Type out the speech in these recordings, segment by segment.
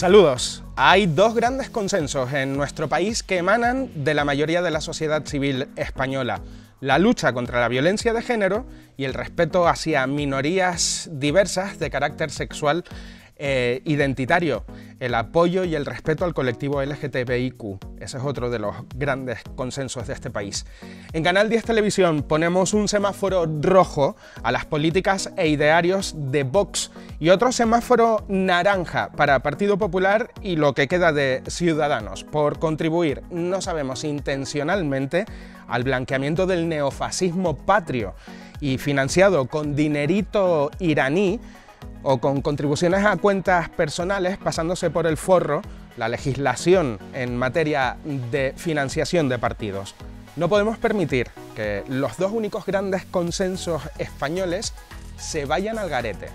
Saludos. Hay dos grandes consensos en nuestro país que emanan de la mayoría de la sociedad civil española. La lucha contra la violencia de género y el respeto hacia minorías diversas de carácter sexual eh, identitario, el apoyo y el respeto al colectivo LGTBIQ. Ese es otro de los grandes consensos de este país. En Canal 10 Televisión ponemos un semáforo rojo a las políticas e idearios de Vox y otro semáforo naranja para Partido Popular y lo que queda de Ciudadanos por contribuir, no sabemos intencionalmente, al blanqueamiento del neofascismo patrio y financiado con dinerito iraní o con contribuciones a cuentas personales pasándose por el forro la legislación en materia de financiación de partidos. No podemos permitir que los dos únicos grandes consensos españoles se vayan al garete.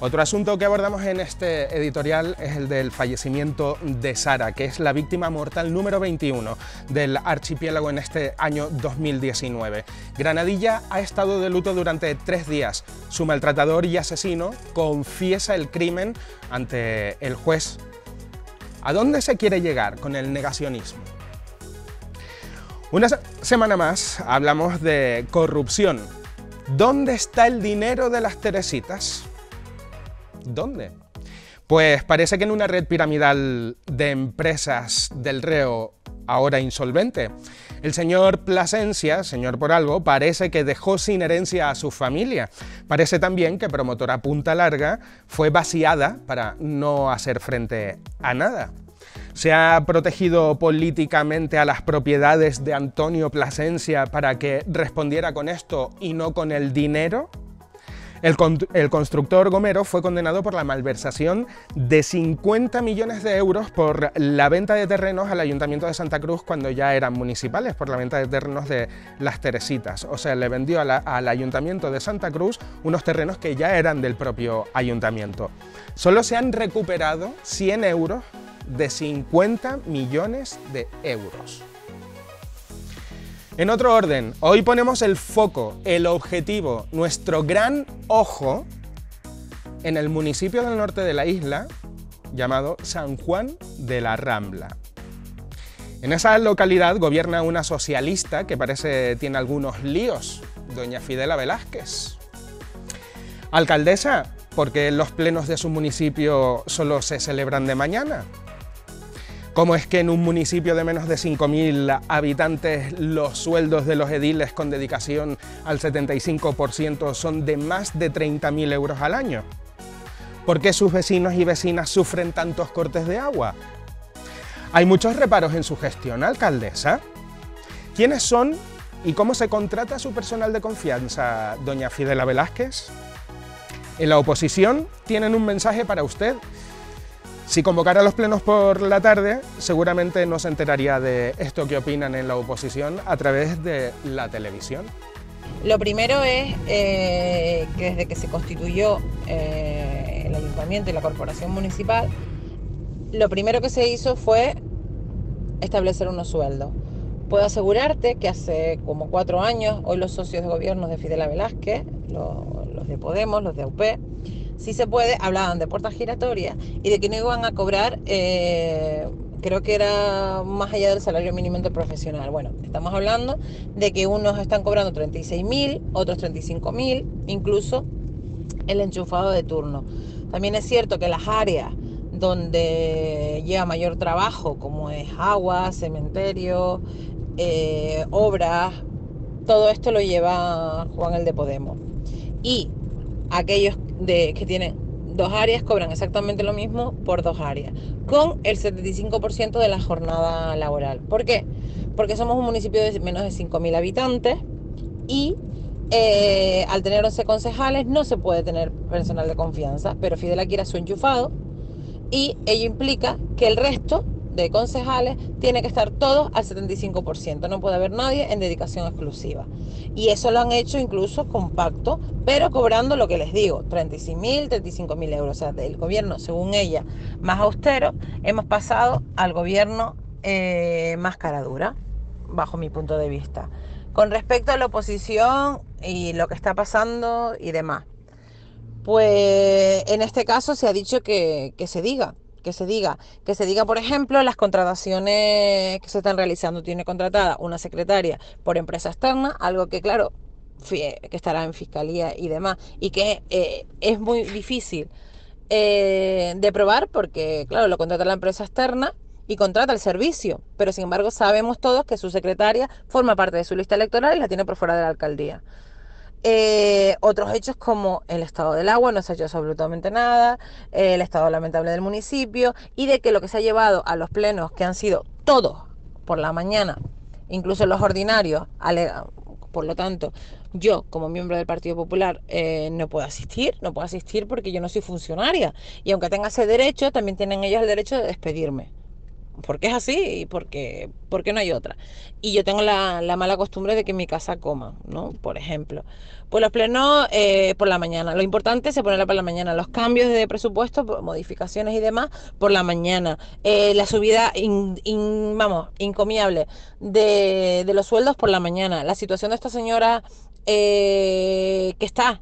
Otro asunto que abordamos en este editorial es el del fallecimiento de Sara, que es la víctima mortal número 21 del archipiélago en este año 2019. Granadilla ha estado de luto durante tres días su maltratador y asesino confiesa el crimen ante el juez. ¿A dónde se quiere llegar con el negacionismo? Una semana más hablamos de corrupción. ¿Dónde está el dinero de las Teresitas? ¿Dónde? Pues parece que en una red piramidal de empresas del reo ahora insolvente, el señor Plasencia, señor por algo, parece que dejó sin herencia a su familia. Parece también que promotora Punta Larga fue vaciada para no hacer frente a nada. Se ha protegido políticamente a las propiedades de Antonio Plasencia para que respondiera con esto y no con el dinero. El, constructor Gomero fue condenado por la malversación de 50 millones de euros por la venta de terrenos al Ayuntamiento de Santa Cruz cuando ya eran municipales, por la venta de terrenos de las Teresitas. O sea, le vendió al Ayuntamiento de Santa Cruz unos terrenos que ya eran del propio ayuntamiento. Solo se han recuperado 100 euros de 50 millones de euros. En otro orden, hoy ponemos el foco, el objetivo, nuestro gran ojo en el municipio del norte de la isla llamado San Juan de la Rambla. En esa localidad gobierna una socialista que parece tiene algunos líos, doña Fidela Velázquez. Alcaldesa, porque los plenos de su municipio solo se celebran de mañana? cómo es que en un municipio de menos de 5.000 habitantes los sueldos de los ediles con dedicación al 75% son de más de 30.000 euros al año. ¿Por qué sus vecinos y vecinas sufren tantos cortes de agua? Hay muchos reparos en su gestión, alcaldesa. ¿Quiénes son y cómo se contrata su personal de confianza, doña Fidela Velázquez? En la oposición tienen un mensaje para usted si convocara los plenos por la tarde, seguramente no se enteraría de esto que opinan en la oposición a través de la televisión. Lo primero es eh, que desde que se constituyó eh, el ayuntamiento y la corporación municipal, lo primero que se hizo fue establecer unos sueldos. Puedo asegurarte que hace como cuatro años, hoy los socios de gobierno de Fidel Velázquez, los, de Podemos, los de UP, si se puede, hablaban de puertas giratorias y de que no iban a cobrar, eh, creo que era más allá del salario mínimo del profesional, Bueno, estamos hablando de que unos están cobrando 36 mil, otros 35 mil, incluso el enchufado de turno. También es cierto que las áreas donde lleva mayor trabajo, como es agua, cementerio, eh, obras, todo esto lo lleva Juan el de Podemos. Y aquellos de, que tienen dos áreas cobran exactamente lo mismo por dos áreas, con el 75% de la jornada laboral. ¿Por qué? Porque somos un municipio de menos de 5.000 habitantes y eh, al tener 11 concejales no se puede tener personal de confianza, pero Fidel aquí su enchufado y ello implica que el resto de concejales tiene que estar todos al 75%. No puede haber nadie en dedicación exclusiva. Y eso lo han hecho incluso con pacto, pero cobrando lo que les digo, 35 mil, euros. O sea, del gobierno, según ella, más austero, hemos pasado al gobierno eh, más cara dura, bajo mi punto de vista. Con respecto a la oposición y lo que está pasando y demás. Pues en este caso se ha dicho que, que se diga, que se diga, que se diga, por ejemplo, las contrataciones que se están realizando, tiene contratada una secretaria por empresa externa, algo que claro, que estará en fiscalía y demás, y que eh, es muy difícil eh, de probar porque, claro, lo contrata la empresa externa y contrata el servicio, pero sin embargo sabemos todos que su secretaria forma parte de su lista electoral y la tiene por fuera de la alcaldía. Eh, otros hechos como el estado del agua, no se ha hecho absolutamente nada, eh, el estado lamentable del municipio y de que lo que se ha llevado a los plenos, que han sido todos por la mañana, incluso los ordinarios, por lo tanto, yo como miembro del Partido Popular eh, no puedo asistir, no puedo asistir porque yo no soy funcionaria y aunque tenga ese derecho, también tienen ellos el derecho de despedirme porque es así y porque, porque no hay otra. Y yo tengo la, mala costumbre de que mi casa coma, ¿no? Por ejemplo. Pues los plenos eh, por la mañana. Lo importante es ponerla para la mañana. Los cambios de presupuesto, modificaciones y demás, por la mañana. Eh, la subida, vamos, incomiable de, los sueldos por la mañana. La situación de esta señora eh, que está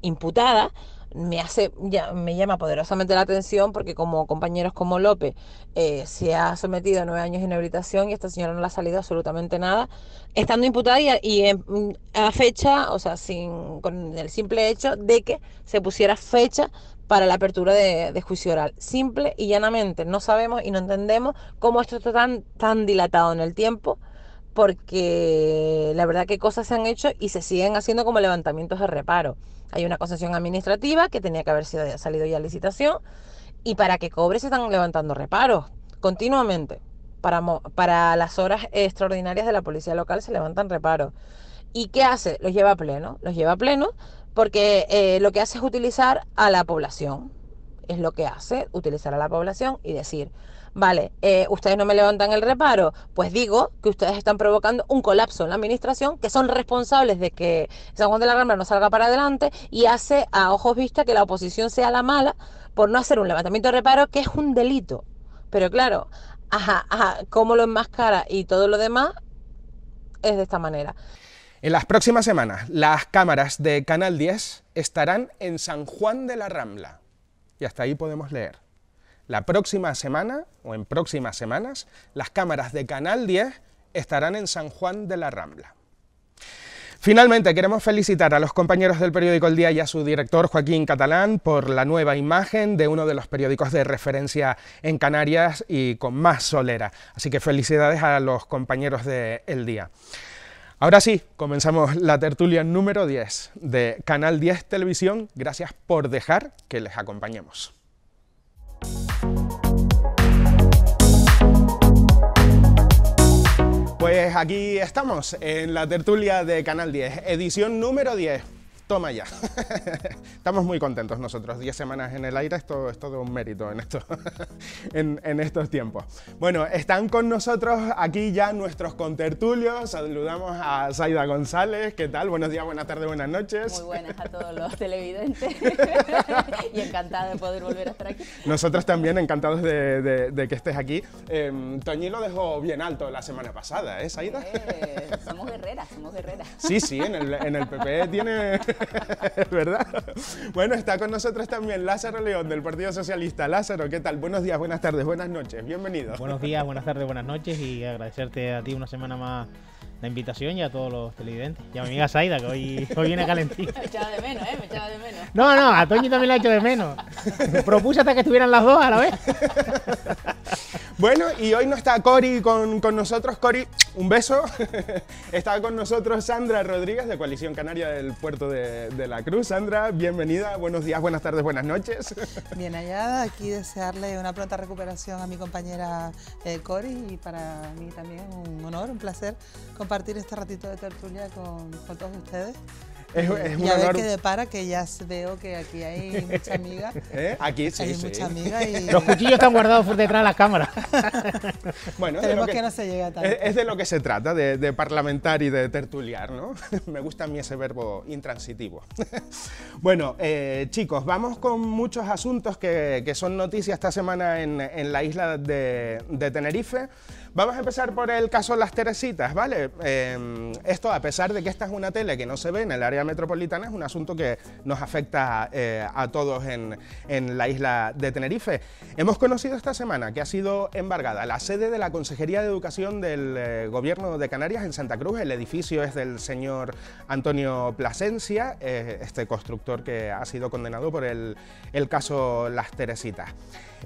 imputada me hace, ya, me llama poderosamente la atención porque como compañeros como López eh, se ha sometido a nueve años de inhabilitación y esta señora no le ha salido absolutamente nada, estando imputada y, a fecha, o sea, sin, con el simple hecho de que se pusiera fecha para la apertura de, de, juicio oral. Simple y llanamente, no sabemos y no entendemos cómo esto está tan, tan dilatado en el tiempo porque la verdad que cosas se han hecho y se siguen haciendo como levantamientos de reparo. Hay una concesión administrativa que tenía que haber sido, salido ya licitación y para que cobre se están levantando reparos continuamente. Para, para las horas extraordinarias de la policía local se levantan reparos. ¿Y qué hace? Los lleva a pleno, los lleva a pleno porque eh, lo que hace es utilizar a la población, es lo que hace, utilizar a la población y decir, vale, eh, ustedes no me levantan el reparo, pues digo que ustedes están provocando un colapso en la administración, que son responsables de que San Juan de la Rambla no salga para adelante y hace a ojos vista que la oposición sea la mala por no hacer un levantamiento de reparo, que es un delito. Pero claro, ajá, cómo lo enmascara y todo lo demás es de esta manera. En las próximas semanas, las cámaras de Canal 10 estarán en San Juan de la Rambla. Y hasta ahí podemos leer. La próxima semana, o en próximas semanas, las cámaras de Canal 10 estarán en San Juan de la Rambla. Finalmente, queremos felicitar a los compañeros del periódico El Día y a su director Joaquín Catalán por la nueva imagen de uno de los periódicos de referencia en Canarias y con más solera. Así que felicidades a los compañeros de El Día. Ahora sí, comenzamos la tertulia número 10 de Canal 10 Televisión. Gracias por dejar que les acompañemos. Pues aquí estamos, en la tertulia de Canal 10, edición número 10 toma ya. Estamos muy contentos nosotros, Diez semanas en el aire, esto es todo un mérito en, esto, en, estos tiempos. Bueno, están con nosotros aquí ya nuestros contertulios, saludamos a Zaida González, ¿qué tal? Buenos días, buenas tardes, buenas noches. Muy buenas a todos los televidentes y encantada de poder volver a estar aquí. Nosotros también encantados de, que estés aquí. Em, Toñi lo dejó bien alto la semana pasada, ¿eh, Zaida? Eh, somos guerreras, somos guerreras. Sí, sí, en el, en el PP e tiene... ¿Verdad? Bueno, está con nosotros también Lázaro León del Partido Socialista. Lázaro, ¿qué tal? Buenos días, buenas tardes, buenas noches. Bienvenido. Buenos días, buenas tardes, buenas noches y agradecerte a ti una semana más la invitación y a todos los televidentes. Y a mi amiga Saida, que hoy, viene calentita. Me echaba de menos, ¿eh? Me echaba de menos. No, no, a Toñi también la he hecho de menos. Propuse hasta que estuvieran las dos a la vez. Bueno, y hoy no está Cori con, con nosotros. Cori, un beso. está con nosotros Sandra Rodríguez de Coalición Canaria del Puerto de, la Cruz. Sandra, bienvenida. Buenos días, buenas tardes, buenas noches. Bien hallada. Aquí desearle una pronta recuperación a mi compañera Cory eh, Cori y para mí también un honor, un placer compartir este ratito de tertulia con todos ustedes. Es, es y a ver qué depara, que ya veo que aquí hay mucha amiga. ¿Eh? Aquí sí, sí. Los cuchillos están guardados por detrás de la cámara. bueno, que, no se llegue a tanto. Es, de lo que se trata, de, parlamentar y de tertuliar, ¿no? Me gusta a mí ese verbo intransitivo. bueno, eh, chicos, vamos con muchos asuntos que, que son noticias esta semana en, en la isla de, de Tenerife. Vamos a empezar por el caso Las Teresitas, ¿vale? Em, esto, a pesar de que esta es una tele que no se ve en el área metropolitana, es un asunto que nos afecta eh, a todos en, en la isla de Tenerife. Hemos conocido esta semana que ha sido embargada la sede de la Consejería de Educación del eh, Gobierno de Canarias en Santa Cruz. El edificio es del señor Antonio Plasencia, eh, este constructor que ha sido condenado por el, el caso Las Teresitas.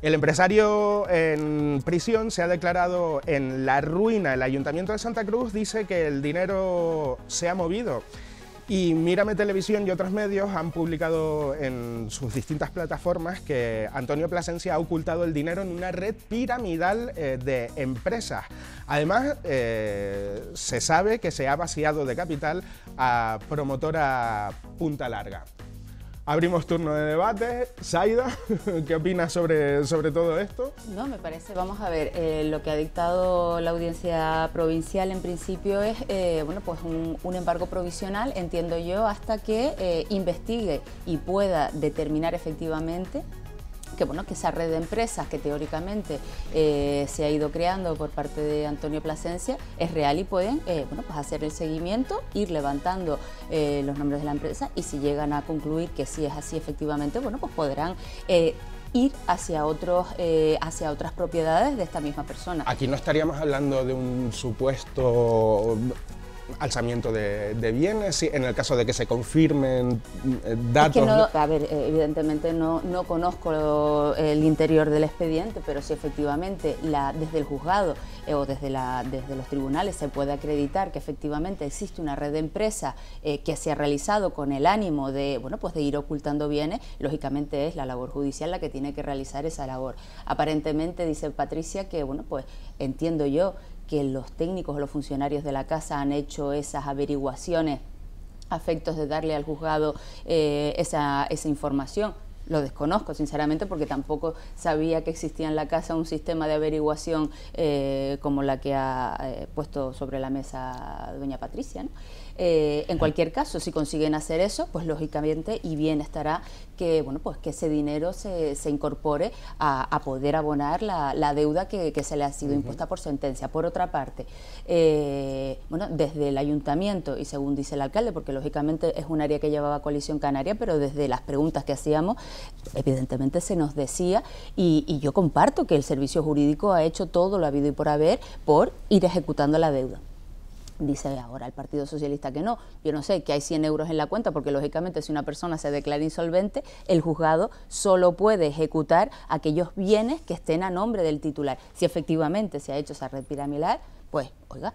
El empresario en prisión se ha declarado en la ruina. El Ayuntamiento de Santa Cruz dice que el dinero se ha movido. Y Mírame Televisión y otros medios han publicado en sus distintas plataformas que Antonio Plasencia ha ocultado el dinero en una red piramidal eh, de empresas. Además, eh, se sabe que se ha vaciado de capital a promotora Punta Larga. Abrimos turno de debate. Saida, ¿qué opinas sobre, sobre todo esto? No, me parece, vamos a ver, eh, lo que ha dictado la audiencia provincial en principio es eh, bueno, pues un, embargo provisional, entiendo yo, hasta que eh, investigue y pueda determinar efectivamente que bueno, que esa red de empresas que teóricamente eh, se ha ido creando por parte de Antonio Plasencia es real y pueden eh, bueno, pues hacer el seguimiento, ir levantando eh, los nombres de la empresa y si llegan a concluir que sí es así efectivamente, bueno, pues podrán ir hacia, otros, hacia otras propiedades de esta misma persona. Aquí no estaríamos hablando de un supuesto alzamiento de, bienes, en el caso de que se confirmen eh, datos. no, a ver, eh, evidentemente no, conozco el interior del expediente, pero si efectivamente la, desde el juzgado eh, o desde, la, desde los tribunales se puede acreditar que efectivamente existe una red de empresas que se ha realizado con el ánimo de, bueno, pues de ir ocultando bienes, lógicamente es la labor judicial la que tiene que realizar esa labor. Aparentemente dice Patricia que, bueno, pues entiendo yo que los técnicos o los funcionarios de la casa han hecho esas averiguaciones ...afectos de darle al juzgado eh, esa, esa información lo desconozco sinceramente porque tampoco sabía que existía en la casa un sistema de averiguación eh, como la que ha eh, puesto sobre la mesa doña Patricia. Eh, en cualquier caso, si consiguen hacer eso, pues lógicamente y bien estará que bueno pues que ese dinero se, incorpore a, poder abonar la, deuda que, se le ha sido impuesta por sentencia. Por otra parte, eh, bueno, desde el ayuntamiento y según dice el alcalde, porque lógicamente es un área que llevaba coalición canaria, pero desde las preguntas que hacíamos, evidentemente se nos decía, y yo comparto que el servicio jurídico ha hecho todo lo habido y por haber por ir ejecutando la deuda. Dice ahora el Partido Socialista que no. Yo no sé, que hay 100 euros en la cuenta, porque lógicamente si una persona se declara insolvente, el juzgado solo puede ejecutar aquellos bienes que estén a nombre del titular. Si efectivamente se ha hecho esa red piramidal, pues, oiga,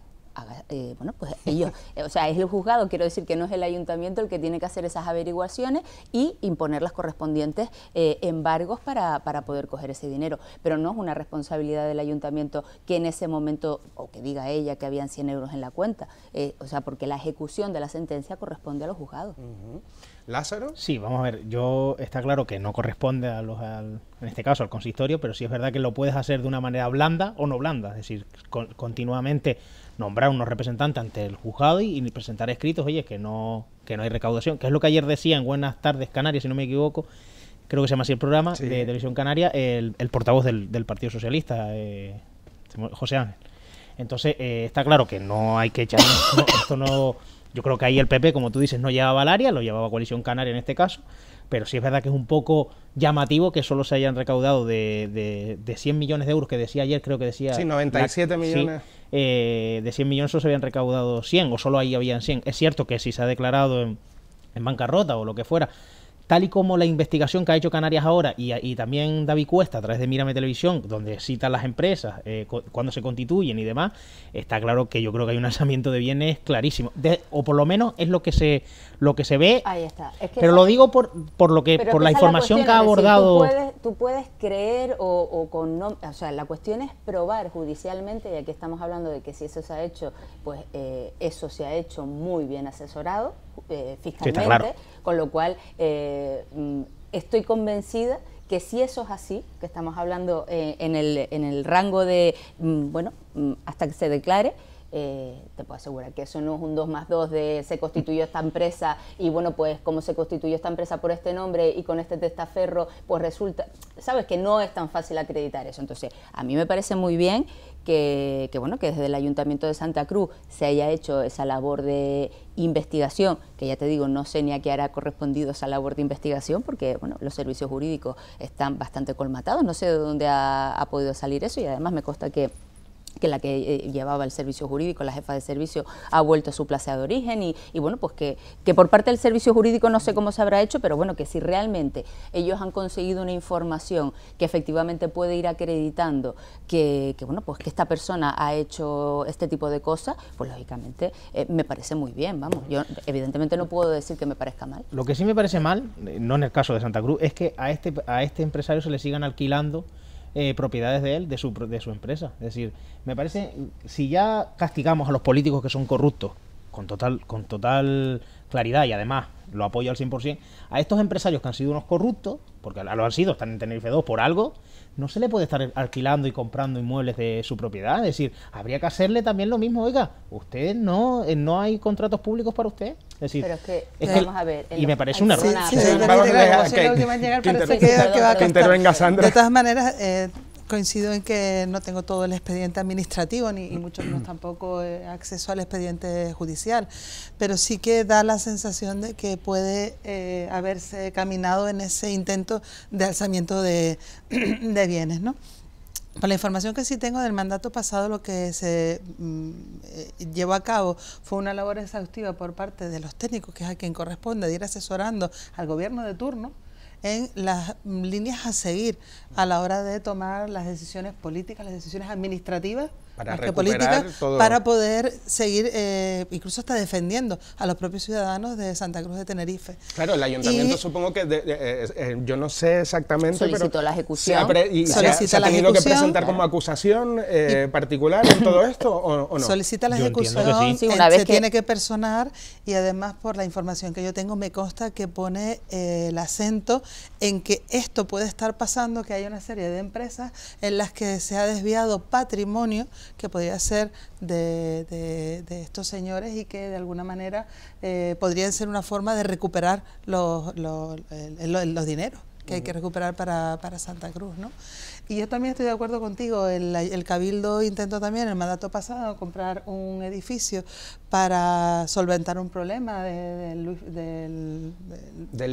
eh, bueno, pues ellos, eh, o sea, es el juzgado, quiero decir que no es el ayuntamiento el que tiene que hacer esas averiguaciones y imponer las correspondientes eh, embargos para, poder coger ese dinero. Pero no es una responsabilidad del ayuntamiento que en ese momento, o que diga ella que habían 100 euros en la cuenta, o sea, porque la ejecución de la sentencia corresponde a los juzgados. ¿Lázaro? Sí, vamos a ver, yo está claro que no corresponde a los, en este caso al consistorio, pero sí es verdad que lo puedes hacer de una manera blanda o no blanda, es decir, continuamente nombrar unos representantes ante el juzgado y, presentar escritos, oye, que no, que no hay recaudación, que es lo que ayer decía en Buenas tardes Canarias, si no me equivoco, creo que se llama así el programa de Televisión Canaria, el, portavoz del, Partido Socialista, eh, José Ángel. Entonces, eh, está claro que no hay que echar. esto no. Yo creo que ahí el PP, como tú dices, no llevaba al área, lo llevaba Coalición Canaria en este caso. Pero sí es verdad que es un poco llamativo que solo se hayan recaudado de, de, de 100 millones de euros, que decía ayer, creo que decía. Sí, 97 millones. Eh, de 100 millones solo se habían recaudado 100 o solo ahí habían 100. Es cierto que si se ha declarado en, bancarrota o lo que fuera, tal y como la investigación que ha hecho Canarias ahora y, también David Cuesta a través de Mírame Televisión, donde citan las empresas, eh, cuando se constituyen y demás, está claro que yo creo que hay un lanzamiento de bienes clarísimo. o por lo menos es lo que se, lo que se ve. pero lo digo por, por lo que, por la información que ha abordado tú puedes creer o, con o sea, la cuestión es probar judicialmente, y aquí estamos hablando de que si eso se ha hecho, pues eh, eso se ha hecho muy bien asesorado eh, fiscalmente, con lo cual eh, mm, estoy convencida que si eso es así, que estamos hablando eh, en, el, en el rango de, mm, bueno, mm, hasta que se declare, eh, te puedo asegurar que eso no es un 2 más 2 de se constituyó esta empresa y bueno, pues como se constituyó esta empresa por este nombre y con este testaferro, pues resulta, sabes que no es tan fácil acreditar eso. Entonces, a mí me parece muy bien que, bueno, que desde el Ayuntamiento de Santa Cruz se haya hecho esa labor de investigación, que ya te digo, no sé ni a qué hará correspondido esa labor de investigación, porque bueno, los servicios jurídicos están bastante colmatados, no sé de dónde ha podido salir eso y además me consta que que la que eh, llevaba el servicio jurídico, la jefa de servicio, ha vuelto a su plaza de origen y, bueno, pues que, que, por parte del servicio jurídico no sé cómo se habrá hecho, pero bueno, que si realmente ellos han conseguido una información que efectivamente puede ir acreditando que, bueno, pues que esta persona ha hecho este tipo de cosas, pues lógicamente eh, me parece muy bien, vamos, yo evidentemente no puedo decir que me parezca mal. Lo que sí me parece mal, eh, no en el caso de Santa Cruz, es que a este, a este empresario se le sigan alquilando eh, propiedades de él, de su, de su empresa. Es decir, me parece, si ya castigamos a los políticos que son corruptos, con total, con total claridad y además lo apoyo al 100%, a estos empresarios que han sido unos corruptos, porque lo han sido, están en Tenerife 2 por algo, no se le puede estar alquilando y comprando inmuebles de su propiedad. Es decir, habría que hacerle también lo mismo. Oiga, usted no, no hay contratos públicos para usted. Es decir, pero es que, vamos a ver. Y me parece un error. Sí, sí, sí, a que, que, intervenga Sandra. De todas maneras, eh, coincido en que no tengo todo el expediente administrativo, ni mucho menos tampoco eh, acceso al expediente judicial, pero sí que da la sensación de que puede eh, haberse caminado en ese intento de alzamiento de, bienes, ¿no? Por la información que sí tengo del mandato pasado, lo que se mm, eh, llevó a cabo fue una labor exhaustiva por parte de los técnicos, que es a quien corresponde, de ir asesorando al gobierno de turno, en las líneas a seguir a la hora de tomar las decisiones políticas, las decisiones administrativas para para poder seguir eh, incluso hasta defendiendo a los propios ciudadanos de Santa Cruz de Tenerife. Claro, el ayuntamiento supongo que, eh, eh, yo no sé exactamente, solicitó la ejecución. Se ha, tenido que presentar como acusación particular en todo esto o, no? Solicita la ejecución, se tiene que personar y además por la información que yo tengo me consta que pone el acento en que esto puede estar pasando, que hay una serie de empresas en las que se ha desviado patrimonio que podría ser de, estos señores y que de alguna manera eh, podrían ser una forma de recuperar los, los, dineros que hay que recuperar para, Santa Cruz, ¿no? Y yo también estoy de acuerdo contigo, el, el Cabildo intentó también, el mandato pasado, comprar un edificio para solventar un problema de, del, de,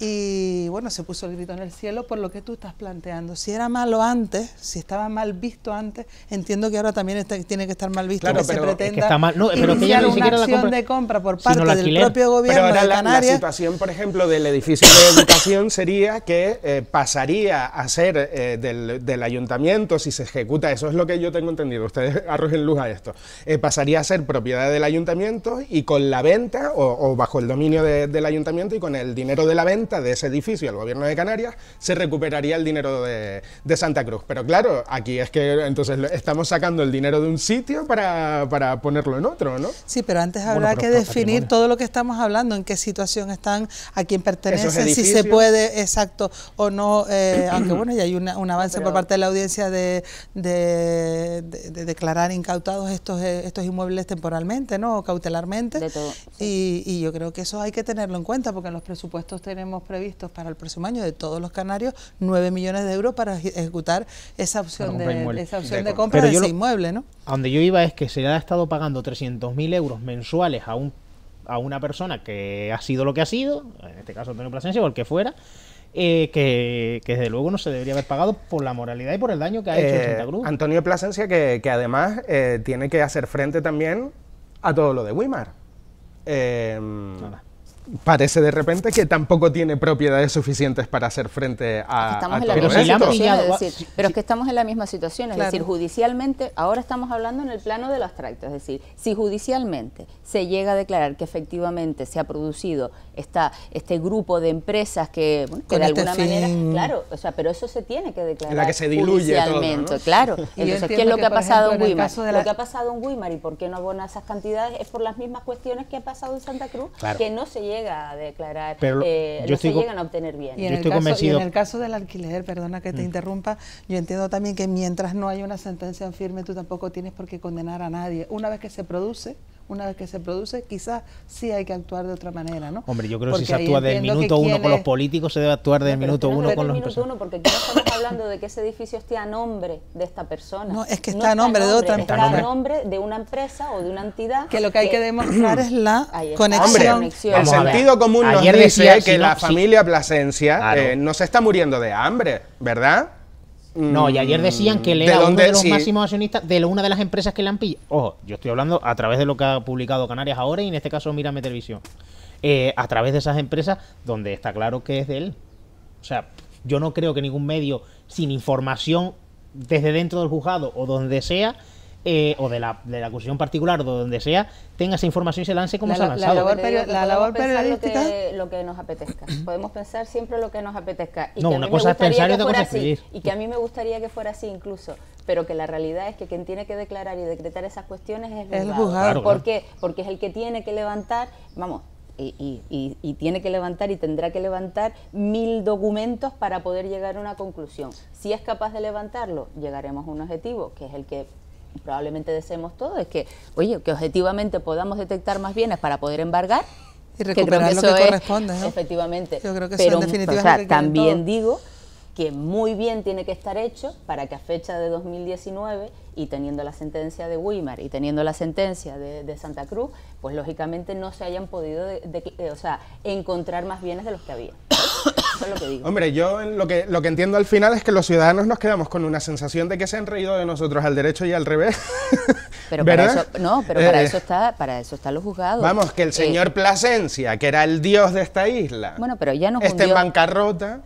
y Y bueno, se puso el grito en el cielo por lo que tú estás planteando. Si era malo antes, si estaba mal visto antes, entiendo que ahora también tiene que estar mal visto que se pretenda que mal. No, pero que ya una la compra, de compra por parte del propio gobierno pero ahora la, situación, por ejemplo, del edificio de educación sería que eh, pasaría a ser eh, del, del ayuntamiento si se ejecuta. Eso es lo que yo tengo entendido. Ustedes en luz a esto. Eh, pasaría a ser propiedad del ayuntamiento y con la venta, o, bajo el dominio del ayuntamiento, y con el dinero de la venta de ese edificio al gobierno de Canarias, se recuperaría el dinero de, Santa Cruz. Pero claro, aquí es que entonces estamos sacando el dinero de un sitio para, ponerlo en otro, ¿no? Sí, pero antes habrá que definir todo lo que estamos hablando, en qué situación están, a quién pertenece si se puede, exacto, o no, eh, aunque bueno, ya hay un avance por parte de la audiencia de declarar incautados estos, eh, estos inmuebles temporalmente, ¿no? cautelarmente. y, yo creo que eso hay que tenerlo en cuenta porque en los presupuestos tenemos previstos para el próximo año de todos los canarios 9 millones de euros para ejecutar esa opción de, de, compra de ese inmueble, ¿no? A donde yo iba es que se le ha estado pagando mil euros mensuales a un a una persona que ha sido lo que ha sido, en este caso Antonio Plasencia o el que fuera, eh, que, desde luego no se debería haber pagado por la moralidad y por el daño que ha hecho eh, Santa Antonio Plasencia, que, además eh, tiene que hacer frente también a todo lo de Wimar. Nada parece de repente que tampoco tiene propiedades suficientes para hacer frente a, en la misma situación, pero es que estamos en la misma situación, es decir, judicialmente, ahora estamos hablando en el plano de del abstracto, es decir, si judicialmente se llega a declarar que efectivamente se ha producido esta, este grupo de empresas que, de este alguna manera, claro, o sea, pero eso se tiene que declarar la que se diluye judicialmente, claro. Entonces, ¿qué es lo que, ha pasado en Wimar? Lo que ha pasado en Guimar y por qué no abona esas cantidades es por las mismas cuestiones que ha pasado en Santa Cruz, que no se llega a declarar, pero eh, yo no llegan a obtener bien. Y en, en el caso del alquiler, perdona que te mm. interrumpa, yo entiendo también que mientras no hay una sentencia firme, tú tampoco tienes por qué condenar a nadie. Una vez que se produce, una vez que se produce, quizás sí hay que actuar de otra manera, ¿no? Hombre, yo creo que si se actúa del minuto uno con los políticos, se debe actuar del minuto uno con los... Minuto uno porque no estamos hablando de que ese edificio esté a nombre de esta persona. No, es que está, a nombre de otra empresa. Está a nombre de una empresa o de una entidad. Que lo que hay que demostrar es la conexión. el sentido común nos dice que la familia plasencia eh, no se está muriendo de hambre, ¿verdad? No, y ayer decían que él era uno de los máximos accionistas de una de las empresas que le han pillado. Ojo, yo estoy hablando a través de lo que ha publicado Canarias ahora y en este caso Mírame Televisión. Eh, a través de esas empresas donde está claro que es de él. O sea, yo no creo que ningún medio sin información desde dentro del juzgado o donde sea eh, o de la, de la acusación particular o donde sea, tenga esa información y se lance como se ha lanzado. La labor, la Lo que, nos apetezca. Podemos pensar siempre lo que nos apetezca. Y no, que una cosa es pensar y otra cosa Y que a mí me gustaría que fuera así incluso. Pero que la realidad es que quien tiene que declarar y decretar esas cuestiones es el, ¿Por qué? Porque es el que tiene que levantar, vamos, y, tiene que levantar y tendrá que levantar mil documentos para poder llegar a una conclusión. Si es capaz de levantarlo, llegaremos a un objetivo, que es el que probablemente deseemos todo es que, oye, que objetivamente podamos detectar más bienes para poder embargar. Y recuperar lo que corresponde, Efectivamente. Yo creo que Pero, en o también digo que muy bien tiene que estar hecho para que a fecha de 2019 y teniendo la sentencia de Weimar y teniendo la sentencia de, Santa Cruz, pues lógicamente no se hayan podido o sea, encontrar más bienes de los que había. Hombre, yo lo que, lo que entiendo al final es que los ciudadanos nos quedamos con una sensación de que se han reído de nosotros al derecho y al revés. Pero para eso, no, pero para eh, eso está, eso están los juzgados. Vamos, que el eh, señor Plasencia, que era el dios de esta isla, bueno, pero ya no está en bancarrota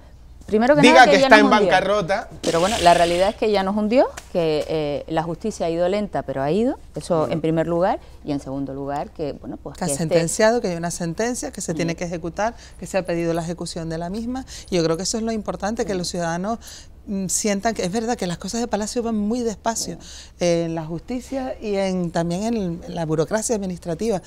primero que diga nada, que, que está en bancarrota. Pero bueno, la realidad es que ya nos hundió, que eh, la justicia ha ido lenta, pero ha ido, eso mm. en primer lugar, y en segundo lugar, que bueno, pues... que que sentenciado, que hay una sentencia, que se tiene mm. que ejecutar, que se ha pedido la ejecución de la misma, yo creo que eso es lo importante, que los ciudadanos mm, sientan que es verdad que las cosas de Palacio van muy despacio en la justicia y en, también en la burocracia administrativa,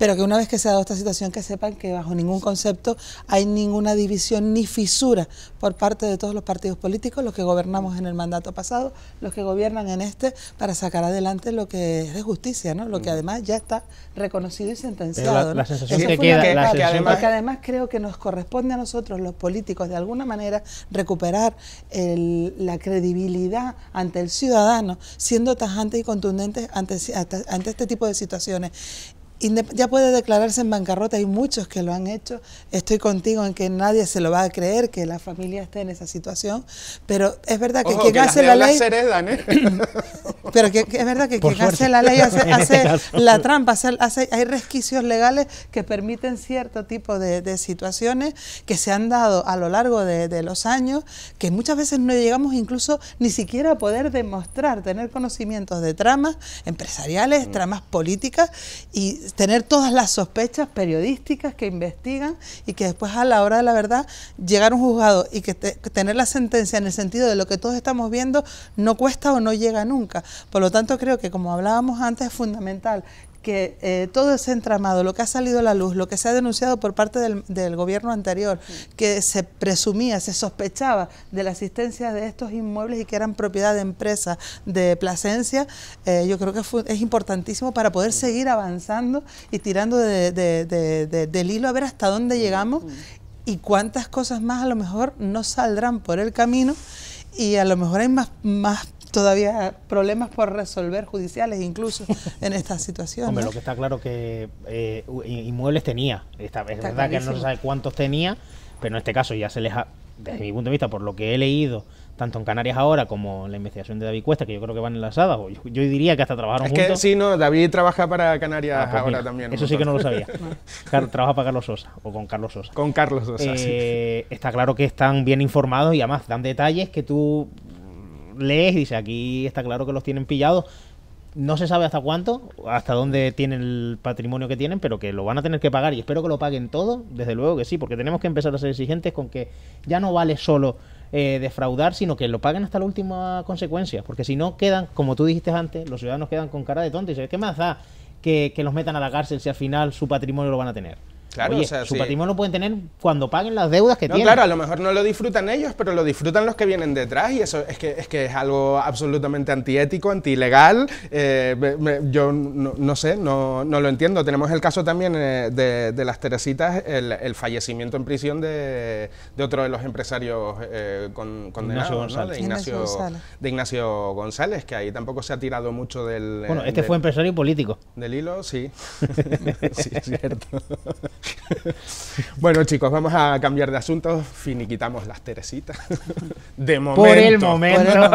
pero que una vez que se ha dado esta situación, que sepan que bajo ningún concepto hay ninguna división ni fisura por parte de todos los partidos políticos, los que gobernamos en el mandato pasado, los que gobiernan en este, para sacar adelante lo que es de justicia, ¿no? lo que mm. además ya está reconocido y sentenciado. La, que además, porque además creo que nos corresponde a nosotros, los políticos, de alguna manera recuperar la credibilidad ante el ciudadano, siendo tajantes y contundentes ante, ante este tipo de situaciones ya puede declararse en bancarrota, hay muchos que lo han hecho. Estoy contigo en que nadie se lo va a creer que la familia esté en esa situación, pero es verdad que quien hace la ley. Pero que, es verdad que quien hace la ley hace, este la trampa, hace, hay resquicios legales que permiten cierto tipo de, situaciones que se han dado a lo largo de, los años, que muchas veces no llegamos incluso ni siquiera a poder demostrar, tener conocimientos de tramas empresariales, mm. tramas políticas y tener todas las sospechas periodísticas que investigan y que después a la hora de la verdad llegar a un juzgado y que tener la sentencia en el sentido de lo que todos estamos viendo no cuesta o no llega nunca. Por lo tanto, creo que como hablábamos antes, es fundamental que eh, todo ese entramado, lo que ha salido a la luz, lo que se ha denunciado por parte del, gobierno anterior, que se presumía, se sospechaba de la existencia de estos inmuebles y que eran propiedad de empresas de Plasencia, eh, yo creo que es importantísimo para poder seguir avanzando y tirando del hilo a ver hasta dónde llegamos y cuántas cosas más a lo mejor no saldrán por el camino y a lo mejor hay más, más todavía problemas por resolver judiciales incluso en esta situación. Hombre, lo que está claro que eh, inmuebles tenía, es verdad que no se sabe cuántos tenía, pero en este caso ya se les ha, desde mi punto de vista, por lo que he leído, tanto en Canarias ahora como en la investigación de David Cuesta, que yo creo que van enlazadas, yo, diría que hasta trabajaron juntos. Es que sí, no, David trabaja para Canarias ah, pues ahora también. Eso sí que no lo sabía. trabaja para Carlos Sosa, o con Carlos Sosa. Con Carlos Sosa, eh, Está claro que están bien informados y además dan detalles que tú lees y dice, aquí está claro que los tienen pillados. No se sabe hasta cuánto, hasta dónde tienen el patrimonio que tienen, pero que lo van a tener que pagar y espero que lo paguen todo, desde luego que sí, porque tenemos que empezar a ser exigentes con que ya no vale solo eh, defraudar, sino que lo paguen hasta la última consecuencia, porque si no quedan, como tú dijiste antes, los ciudadanos quedan con cara de tonto y se ¿qué más da que, que los metan a la cárcel si al final su patrimonio lo van a tener? Claro, o sea, su patrimonio lo pueden tener cuando paguen las deudas que no, tienen. Claro, a lo mejor no lo disfrutan ellos, pero lo disfrutan los que vienen detrás y eso es que es, que es algo absolutamente antiético, antilegal. Eh, yo no, sé, no, no, lo entiendo. Tenemos el caso también eh, de, de, las Teresitas, el, fallecimiento en prisión de, de otro de los empresarios eh, con, condenados, Ignacio de, Ignacio, González. Ignacio González, que ahí tampoco se ha tirado mucho del... Bueno, eh, este fue empresario político. Del hilo, sí. sí, es cierto. bueno, chicos, vamos a cambiar de asunto. Finiquitamos las Teresitas. de momento. Por el momento.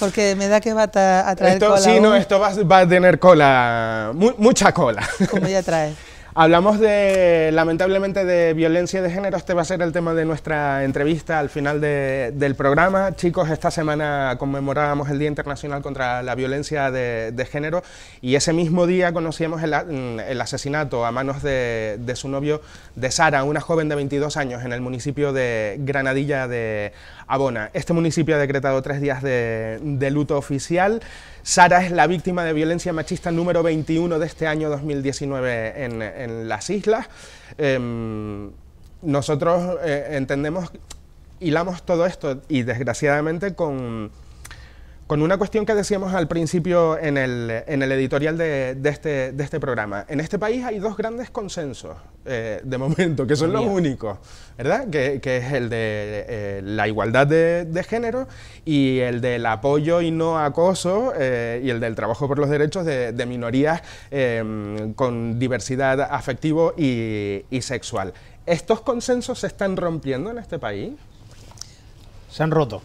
Porque me da que va a, traer esto, no, esto va, a tener cola. mucha cola. Como ya trae. Hablamos de, lamentablemente, de violencia de género. Este va a ser el tema de nuestra entrevista al final del programa. Chicos, esta semana conmemorábamos el Día Internacional contra la Violencia de, Género y ese mismo día conocíamos el, mm, asesinato a manos de su novio, de Sara, una joven de 22 años en el municipio de Granadilla de Abona. Este municipio ha decretado tres días de, luto oficial. Sara es la víctima de violencia machista número 21 de este año 2019 en, las islas. Em, nosotros eh, entendemos, hilamos todo esto y desgraciadamente con con una cuestión que decíamos al principio en el, en el editorial de, de, este, de, este, programa. En este país hay dos grandes consensos, eh, de momento, que son los únicos, ¿verdad? Que, es el de eh, la igualdad de, género y el del apoyo y no acoso eh, y el del trabajo por los derechos de, minorías con diversidad afectivo y sexual. ¿Estos consensos se están rompiendo en este país? Se han roto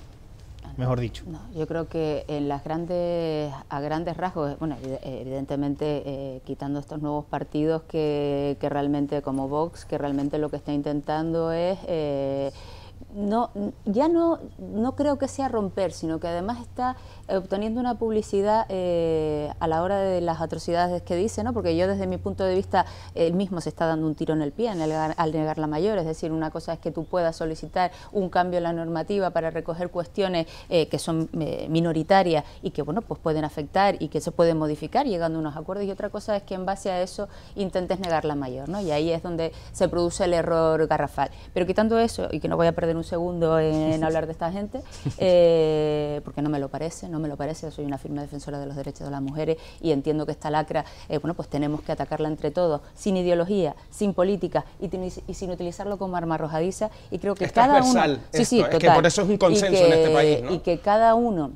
mejor dicho. yo creo que en las grandes, a grandes rasgos, bueno, evidentemente eh, quitando estos nuevos partidos que, que, realmente como Vox, que realmente lo que está intentando es... Eh, no, ya no, no creo que sea romper, sino que además está eh, obteniendo una publicidad eh, a la hora de las atrocidades que dice, ¿no? porque yo desde mi punto de vista, él mismo se está dando un tiro en el pie en al negar la mayor, es decir, una cosa es que tú puedas solicitar un cambio en la normativa para recoger cuestiones eh, que son minoritarias y que bueno, pues pueden afectar y que se pueden modificar llegando a unos acuerdos, y otra cosa es que en base a eso intentes negar la mayor, ¿no? y ahí es donde se produce el error garrafal. Pero quitando eso, y que no voy a perder en un segundo en hablar de esta gente, eh, porque no me lo parece, no me lo parece, yo soy una firme defensora de los derechos de las mujeres y entiendo que esta lacra, eh, bueno, pues tenemos que atacarla entre todos, sin ideología, sin política y, sin utilizarlo como arma arrojadiza y creo que cada uno... que por eso es un consenso en este país, Y que cada uno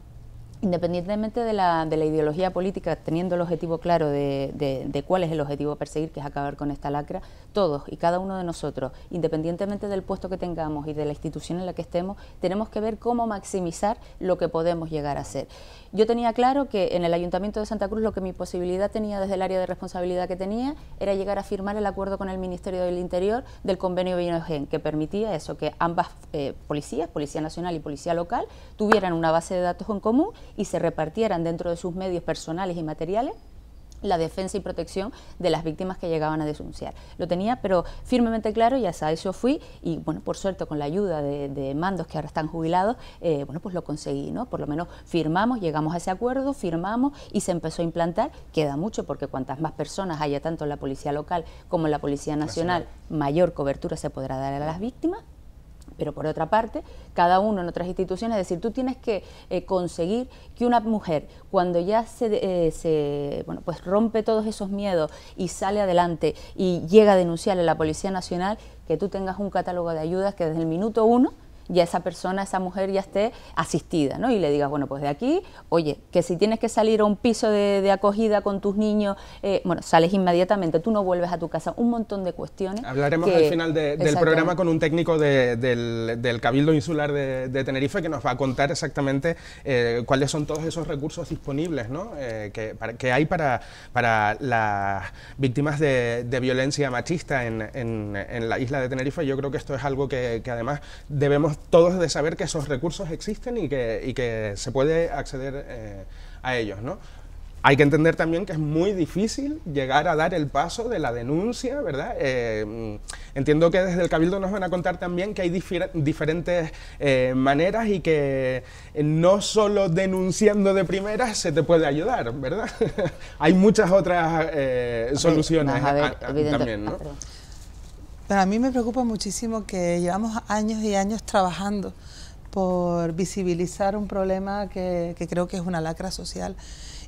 independientemente de la, de la, ideología política, teniendo el objetivo claro de, de, cuál es el objetivo a perseguir, que es acabar con esta lacra, todos y cada uno de nosotros, independientemente del puesto que tengamos y de la institución en la que estemos, tenemos que ver cómo maximizar lo que podemos llegar a hacer. Yo tenía claro que en el Ayuntamiento de Santa Cruz lo que mi posibilidad tenía desde el área de responsabilidad que tenía era llegar a firmar el acuerdo con el Ministerio del Interior del convenio que permitía eso, que ambas eh, policías, Policía Nacional y Policía Local, tuvieran una base de datos en común y se repartieran dentro de sus medios personales y materiales la defensa y protección de las víctimas que llegaban a denunciar. Lo tenía, pero firmemente claro, y sabes, yo fui, y bueno, por suerte, con la ayuda de, mandos que ahora están jubilados, eh, bueno, pues lo conseguí, ¿no? Por lo menos firmamos, llegamos a ese acuerdo, firmamos y se empezó a implantar. Queda mucho porque cuantas más personas haya tanto en la policía local como en la policía nacional. mayor cobertura se podrá dar a las víctimas, pero por otra parte, cada uno en otras instituciones, es decir, tú tienes que eh, conseguir que una mujer, cuando ya se, eh, se, bueno, pues rompe todos esos miedos y sale adelante y llega a denunciarle a la Policía Nacional, que tú tengas un catálogo de ayudas que desde el minuto uno ya esa persona, esa mujer ya esté asistida, ¿no? Y le digas, bueno, pues de aquí, oye, que si tienes que salir a un piso de, acogida con tus niños, eh, bueno, sales inmediatamente, tú no vuelves a tu casa, un montón de cuestiones. Hablaremos al final del programa con un técnico del, Cabildo Insular de, Tenerife que nos va a contar exactamente eh, cuáles son todos esos recursos disponibles, ¿no? Eh, que, hay para, para las víctimas de, violencia machista en, la isla de Tenerife. Yo creo que esto es algo que además debemos todos de saber que esos recursos existen y que, y que se puede acceder eh, a ellos, ¿no? Hay que entender también que es muy difícil llegar a dar el paso de la denuncia, ¿verdad? Eh, mm, entiendo que desde el Cabildo nos van a contar también que hay diferentes eh, maneras y que no solo denunciando de primera se te puede ayudar, ¿verdad? hay muchas otras soluciones también, ¿no? Ah, pero a mí me preocupa muchísimo que llevamos años y años trabajando por visibilizar un problema que, creo que es una lacra social.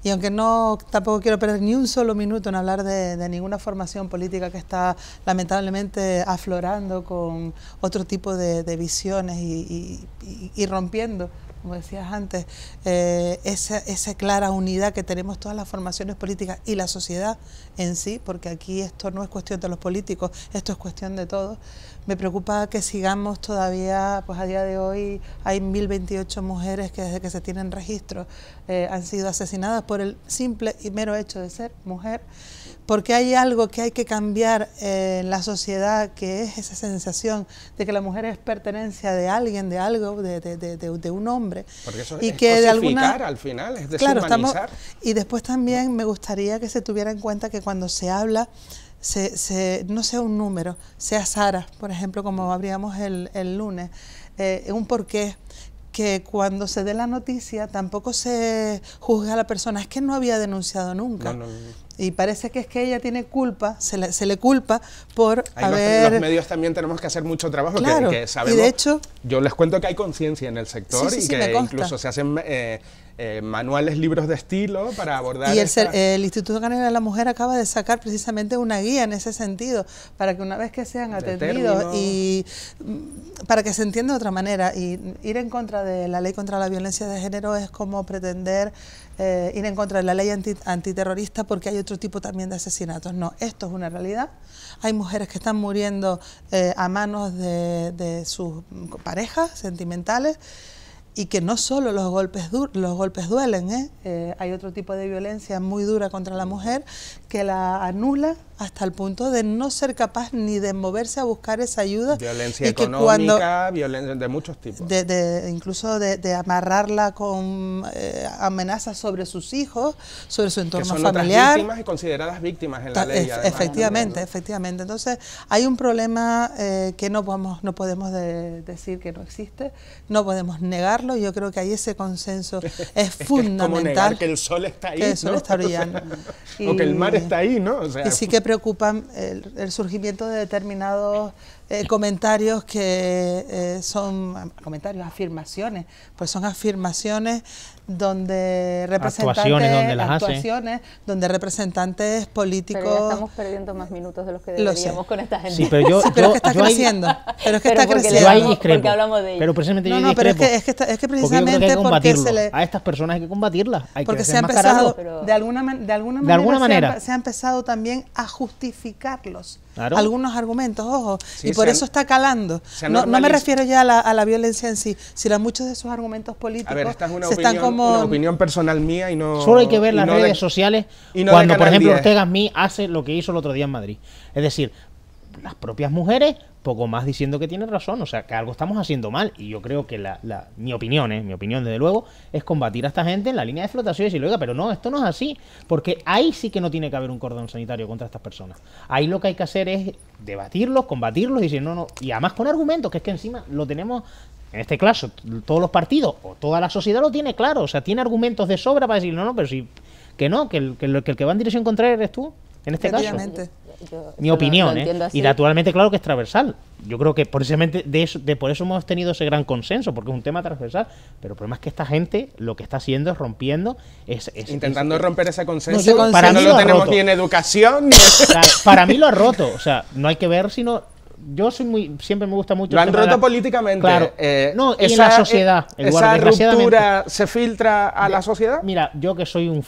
Y aunque no tampoco quiero perder ni un solo minuto en hablar de, ninguna formación política que está lamentablemente aflorando con otro tipo de, visiones y rompiendo como decías antes, eh, esa, clara unidad que tenemos todas las formaciones políticas y la sociedad en sí, porque aquí esto no es cuestión de los políticos, esto es cuestión de todos. Me preocupa que sigamos todavía, pues a día de hoy hay 1.028 mujeres que desde que se tienen registro eh, han sido asesinadas por el simple y mero hecho de ser mujer porque hay algo que hay que cambiar eh, en la sociedad, que es esa sensación de que la mujer es pertenencia de alguien, de algo, de, un hombre. Porque eso y es que de alguna al final, es claro, estamos, Y después también me gustaría que se tuviera en cuenta que cuando se habla, se, no sea un número, sea Sara, por ejemplo, como abríamos el, lunes, eh, un porqué, que cuando se dé la noticia tampoco se juzga a la persona, es que no había denunciado nunca y parece que es que ella tiene culpa, se le, se le culpa por haber... Los, medios también tenemos que hacer mucho trabajo, que, que, sabemos... Y de hecho... Yo les cuento que hay conciencia en el sector y que incluso se hacen eh, eh, manuales, libros de estilo para abordar. Y el, Instituto Canario de la Mujer acaba de sacar precisamente una guía en ese sentido, para que una vez que sean atendidos y mm, para que se entienda de otra manera. Y ir en contra de la ley contra la violencia de género es como pretender eh, ir en contra de la ley antiterrorista porque hay otro tipo también de asesinatos. No, esto es una realidad. Hay mujeres que están muriendo eh, a manos de sus parejas sentimentales y que no solo los golpes, los golpes duelen, ¿eh? Eh, hay otro tipo de violencia muy dura contra la mujer que la anula hasta el punto de no ser capaz ni de moverse a buscar esa ayuda. Violencia económica, violencia de muchos tipos. De, incluso de, amarrarla con eh, amenazas sobre sus hijos, sobre su entorno que familiar. víctimas y consideradas víctimas en la ley. efectivamente, efectivamente. Entonces hay un problema que no podemos, no podemos decir que no existe, no podemos negarlo yo creo que hay ese consenso es, fundamental. Que el sol está ahí. el está brillando. o que el mar está ahí, ¿no? y sí que preocupa el, surgimiento de determinados eh, comentarios que eh, son, comentarios, afirmaciones, pues son afirmaciones donde representantes donde, representantes políticos estamos perdiendo más minutos de los que deberíamos con esta gente sí pero yo, es que está creciendo pero es que está creciendo yo discrepo, hablamos de pero precisamente no, pero es que, es que, es precisamente porque, a estas personas hay que combatirlas porque se ha empezado de alguna de alguna manera, se, ha, empezado también a justificarlos algunos argumentos ojo y por eso está calando no, me refiero ya a la, violencia en sí sino a muchos de esos argumentos políticos se opinión, están una opinión personal mía y no... Solo hay que ver las redes sociales cuando, por ejemplo, Ortega hace lo que hizo el otro día en Madrid. Es decir, las propias mujeres poco más diciendo que tienen razón, o sea, que algo estamos haciendo mal. Y yo creo que la, mi opinión, ¿eh? mi opinión desde luego, es combatir a esta gente en la línea de flotación y decir, oiga, pero no, esto no es así, porque ahí sí que no tiene que haber un cordón sanitario contra estas personas. Ahí lo que hay que hacer es debatirlos, combatirlos y decir, no, no, y además con argumentos, que es que encima lo tenemos en este caso, todos los partidos o toda la sociedad lo tiene claro. O sea, tiene argumentos de sobra para decir, no, no, pero sí Que no, que el que, va en dirección contraria eres tú, en este caso. Yo, Mi opinión, ¿eh? Y naturalmente, claro que es transversal. Yo creo que precisamente de, por eso hemos tenido ese gran consenso, porque es un tema transversal. Pero el problema es que esta gente lo que está haciendo es rompiendo. Es, Intentando romper ese consenso. No, para lo, tenemos ni en educación. Ni... para mí lo ha roto. O sea, no hay que ver si no yo soy muy, siempre me gusta mucho. Lo han roto políticamente. Eh, no, esa, la e- sociedad. ¿Esa ruptura se filtra a la sociedad? Mira, yo que soy un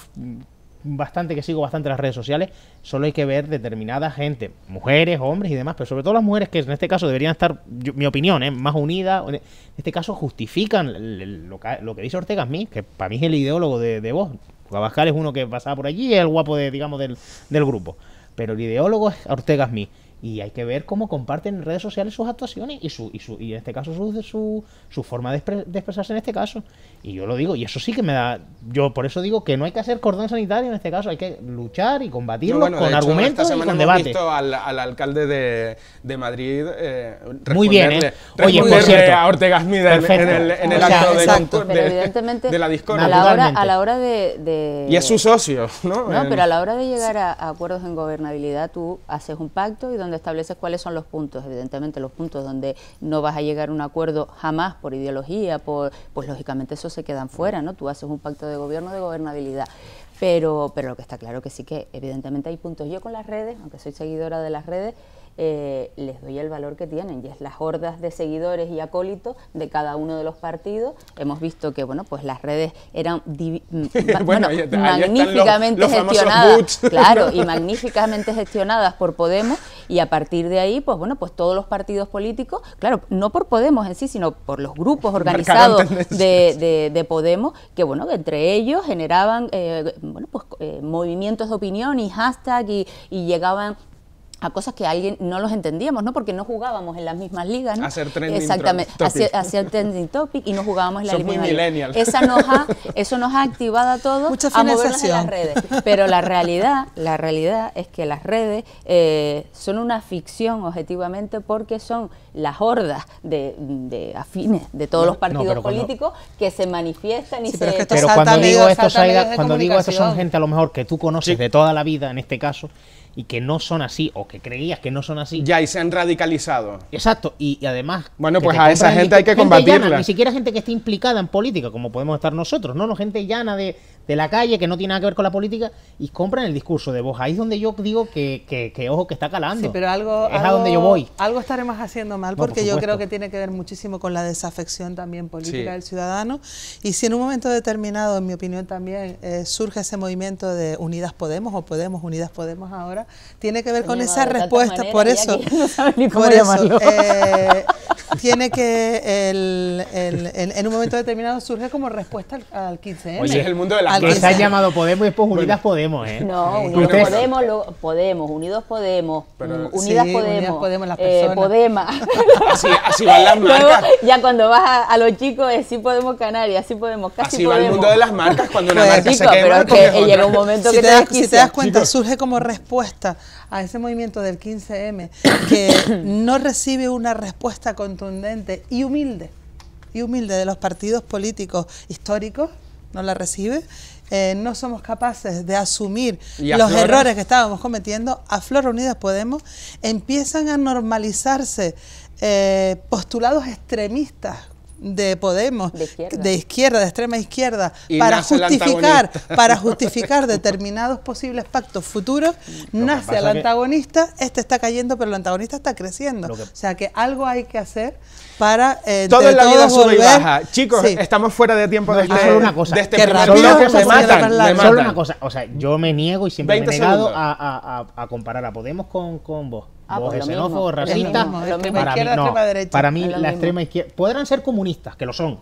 bastante que sigo bastante las redes sociales, solo hay que ver determinada gente, mujeres, hombres y demás, pero sobre todo las mujeres que en este caso deberían estar, mi opinión, ¿eh? más unidas, en este caso justifican lo, que, dice Ortega Smith, que para mí es el ideólogo de, vos. Abascal es uno que pasaba por allí, es el guapo de, digamos, del, del grupo. Pero el ideólogo es Ortega Smith y hay que ver cómo comparten en redes sociales sus actuaciones y su, y, su, y en este caso su, su, forma de, expresarse en este caso. Y yo lo digo, y eso sí que me da. Yo por eso digo que no hay que hacer cordón sanitario en este caso, hay que luchar y combatirlo con argumentos esta y con hemos Visto al, alcalde de, Madrid eh, muy bien, ¿eh? Oye, a Ortega Smith en el, acto de, la discordia. A la a la hora de, Y es su socio, ¿no? No, pero a la hora de llegar a, acuerdos en gobernabilidad, tú haces un pacto y donde donde estableces cuáles son los puntos, evidentemente los puntos donde no vas a llegar a un acuerdo jamás por ideología, por, pues lógicamente eso se quedan fuera, ¿no? Tú haces un pacto de gobierno de gobernabilidad. Pero, pero lo que está claro que sí que evidentemente hay puntos. Yo con las redes, aunque soy seguidora de las redes, eh, les doy el valor que tienen, y es las hordas de seguidores y acólitos de cada uno de los partidos. Hemos visto que, bueno, pues las redes eran magníficamente gestionadas, claro, y magníficamente gestionadas por Podemos, y a partir de ahí, pues bueno, pues todos los partidos políticos, claro, no por Podemos en sí, sino por los grupos organizados de, Podemos, que bueno, entre ellos generaban eh, bueno, pues, eh, movimientos de opinión y hashtag y llegaban a cosas que alguien no los entendíamos, ¿no? Porque no jugábamos en las mismas ligas, ¿no? Hacer trending Exactamente, topic. hacer, trending topic y no jugábamos en la liga. Esa nos ha, eso nos ha activado a todos a movernos en las redes. Pero la realidad, la realidad es que las redes eh, son una ficción objetivamente porque son las hordas de, afines de todos los partidos políticos que se manifiestan y se... Pero, pero cuando digo esto, salga, cuando digo esto son gente a lo mejor que tú conoces de toda la vida, en este caso, y que no son así, o que creías que no son así. Ya, y se han radicalizado. Exacto, y, además... Bueno, pues a esa gente hay que combatirla. ni siquiera gente que esté implicada en política, como podemos estar nosotros, no, no, gente llana de de la calle, que no tiene nada que ver con la política, y compran el discurso de voz. Ahí es donde yo digo que, que, ojo, que está calando. Sí, pero algo... Es a donde yo voy. Algo estaremos haciendo mal, porque yo creo que tiene que ver muchísimo con la desafección también política del ciudadano. Y si en un momento determinado, en mi opinión también, eh, surge ese movimiento de Unidas Podemos o Podemos, Unidas Podemos ahora, tiene que ver con esa respuesta. por eso, eh, tiene que el, en un momento determinado surge como respuesta al, 15 Oye, es el mundo de la que se ha llamado Podemos y después Unidas Podemos, ¿eh? No, Unidos Podemos, Podemos, Unidos Podemos, mm, Unidas Podemos, Podemos, las eh, personas. Así, así van las marcas. ya cuando vas a, los chicos es sí Podemos Canarias, sí Podemos, casi Así Podemos. va el mundo de las marcas cuando una pues, marca se quema. Pero que eh, llega un momento si que te, das, Si te das cuenta, surge como respuesta a ese movimiento del 15M que no recibe una respuesta contundente y humilde y humilde de los partidos políticos históricos, no la recibe, eh, no somos capaces de asumir los errores que estábamos cometiendo, a Flor Unidas Podemos empiezan a normalizarse eh, postulados extremistas de Podemos, de izquierda, de, extrema izquierda, para justificar, para justificar determinados posibles pactos futuros, nace el antagonista, este está cayendo, pero el antagonista está creciendo. O sea que algo hay que hacer para eh, todo en la vida sube y Chicos, estamos fuera de tiempo de este una cosa, este que rápido matan, solo una cosa, o sea, yo me niego y siempre me he negado a, comparar a Podemos con vos vos xenófobos, racistas, Para mí, para mí la extrema izquierda. Podrán ser comunistas, que lo son,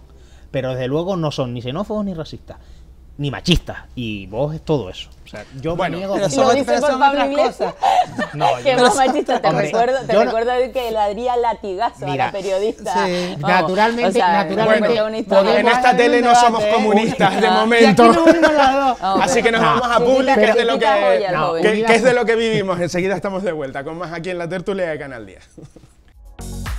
pero desde luego no son ni xenófobos ni racistas ni machista. Y vos es todo eso. yo bueno, me lo dice con Pablo No, que machista, te, recuerdo, te que le daría latigazo a la periodista. Sí. naturalmente, o naturalmente. en esta tele no somos comunistas de momento. Así que nos vamos a publicar de lo que, es de lo que vivimos. Enseguida estamos de vuelta con más aquí en la tertulia de Canal 10.